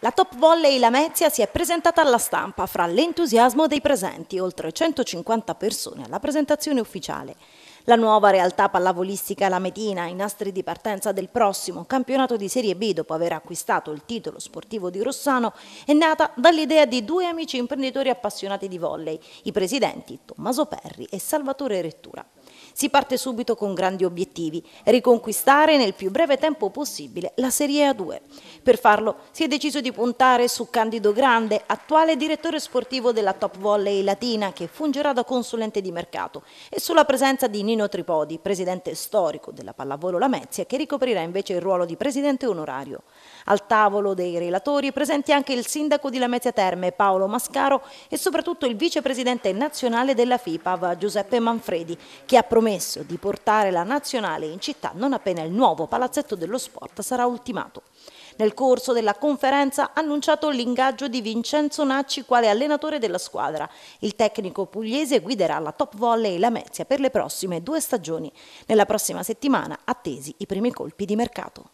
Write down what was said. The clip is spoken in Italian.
La Top Volley Lamezia si è presentata alla stampa fra l'entusiasmo dei presenti, oltre 150 persone alla presentazione ufficiale. La nuova realtà pallavolistica lamedina, i nastri di partenza del prossimo campionato di Serie B dopo aver acquistato il titolo sportivo di Rossano, è nata dall'idea di due amici imprenditori appassionati di volley, i presidenti Tommaso Perri e Salvatore Rettura. Si parte subito con grandi obiettivi, riconquistare nel più breve tempo possibile la Serie A2. Per farlo si è deciso di puntare su Candido Grande, attuale direttore sportivo della Top Volley Latina, che fungerà da consulente di mercato, e sulla presenza di Nino Tripodi, presidente storico della Pallavolo Lamezia, che ricoprirà invece il ruolo di presidente onorario. Al tavolo dei relatori presenti anche il sindaco di Lamezia Terme, Paolo Mascaro, e soprattutto il vicepresidente nazionale della FIPAV, Giuseppe Manfredi, che ha promesso di portare la nazionale in città non appena il nuovo palazzetto dello sport sarà ultimato. Nel corso della conferenza ha annunciato l'ingaggio di Vincenzo Nacci quale allenatore della squadra. Il tecnico pugliese guiderà la Top Volley Lamezia per le prossime due stagioni. Nella prossima settimana attesi i primi colpi di mercato.